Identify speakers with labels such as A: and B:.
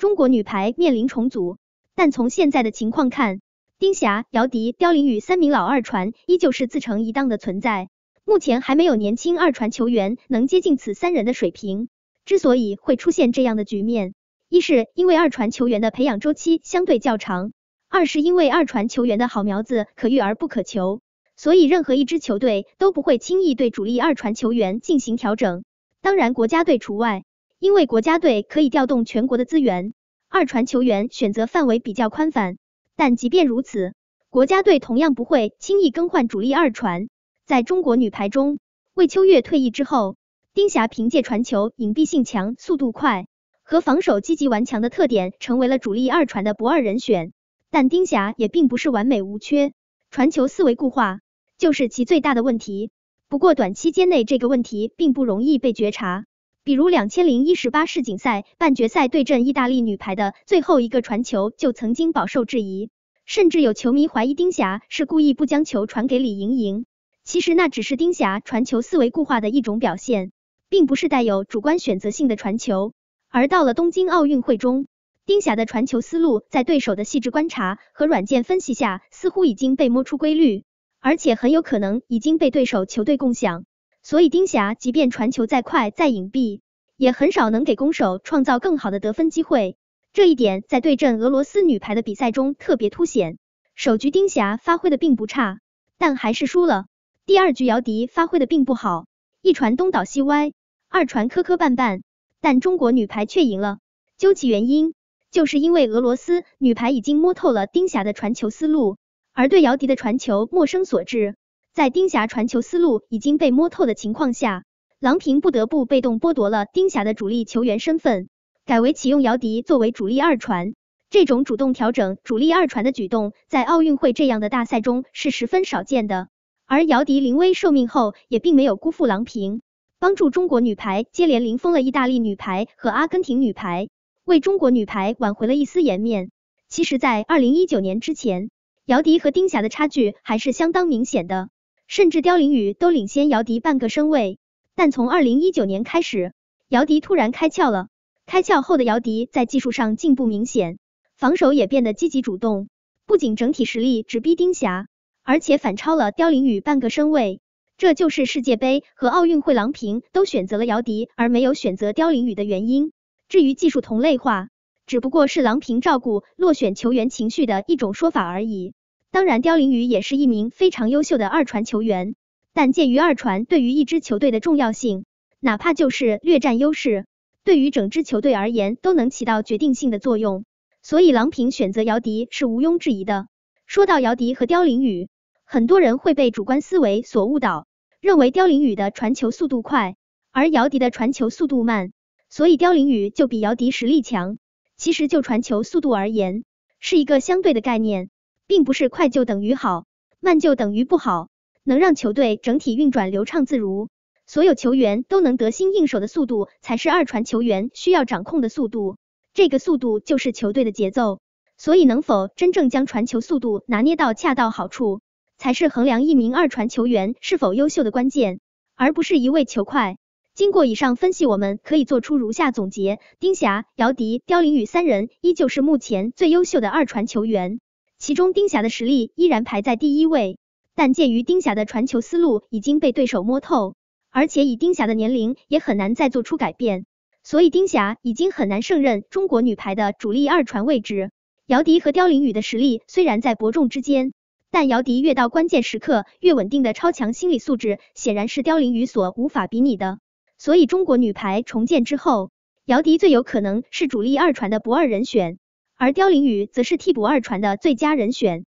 A: 中国女排面临重组，但从现在的情况看，丁霞、姚迪、刁琳与三名老二传依旧是自成一档的存在。目前还没有年轻二传球员能接近此三人的水平。之所以会出现这样的局面，一是因为二传球员的培养周期相对较长，二是因为二传球员的好苗子可遇而不可求，所以任何一支球队都不会轻易对主力二传球员进行调整，当然国家队除外。因为国家队可以调动全国的资源，二传球员选择范围比较宽泛。但即便如此，国家队同样不会轻易更换主力二传。在中国女排中，魏秋月退役之后，丁霞凭借传球隐蔽性强、速度快和防守积极顽强的特点，成为了主力二传的不二人选。但丁霞也并不是完美无缺，传球思维固化就是其最大的问题。不过，短期间内这个问题并不容易被觉察。比如两千零一十八世锦赛半决赛对阵意大利女排的最后一个传球就曾经饱受质疑，甚至有球迷怀疑丁霞是故意不将球传给李盈莹。其实那只是丁霞传球思维固化的一种表现，并不是带有主观选择性的传球。而到了东京奥运会中，丁霞的传球思路在对手的细致观察和软件分析下，似乎已经被摸出规律，而且很有可能已经被对手球队共享。所以，丁霞即便传球再快再隐蔽，也很少能给攻手创造更好的得分机会。这一点在对阵俄罗斯女排的比赛中特别凸显。首局丁霞发挥的并不差，但还是输了。第二局姚迪发挥的并不好，一传东倒西歪，二传磕磕绊绊，但中国女排却赢了。究其原因，就是因为俄罗斯女排已经摸透了丁霞的传球思路，而对姚迪的传球陌生所致。在丁霞传球思路已经被摸透的情况下，郎平不得不被动剥夺了丁霞的主力球员身份，改为启用姚迪作为主力二传。这种主动调整主力二传的举动，在奥运会这样的大赛中是十分少见的。而姚迪临危受命后，也并没有辜负郎平，帮助中国女排接连零封了意大利女排和阿根廷女排，为中国女排挽回了一丝颜面。其实，在二零一九年之前，姚迪和丁霞的差距还是相当明显的。甚至刁林雨都领先姚笛半个身位，但从二零一九年开始，姚笛突然开窍了。开窍后的姚笛在技术上进步明显，防守也变得积极主动，不仅整体实力直逼丁霞，而且反超了刁林雨半个身位。这就是世界杯和奥运会，郎平都选择了姚笛而没有选择刁林雨的原因。至于技术同类化，只不过是郎平照顾落选球员情绪的一种说法而已。当然，刁林宇也是一名非常优秀的二传球员，但鉴于二传对于一支球队的重要性，哪怕就是略占优势，对于整支球队而言都能起到决定性的作用。所以，郎平选择姚迪是毋庸置疑的。说到姚迪和刁林宇，很多人会被主观思维所误导，认为刁林宇的传球速度快，而姚迪的传球速度慢，所以刁林宇就比姚迪实力强。其实，就传球速度而言，是一个相对的概念。并不是快就等于好，慢就等于不好。能让球队整体运转流畅自如，所有球员都能得心应手的速度，才是二传球员需要掌控的速度。这个速度就是球队的节奏。所以，能否真正将传球速度拿捏到恰到好处，才是衡量一名二传球员是否优秀的关键，而不是一味求快。经过以上分析，我们可以做出如下总结：丁霞、姚迪、刁林宇三人依旧是目前最优秀的二传球员。其中丁霞的实力依然排在第一位，但鉴于丁霞的传球思路已经被对手摸透，而且以丁霞的年龄也很难再做出改变，所以丁霞已经很难胜任中国女排的主力二传位置。姚迪和刁琳雨的实力虽然在伯仲之间，但姚迪越到关键时刻越稳定的超强心理素质，显然是刁琳雨所无法比拟的。所以，中国女排重建之后，姚迪最有可能是主力二传的不二人选。而凋零羽则是替补二传的最佳人选。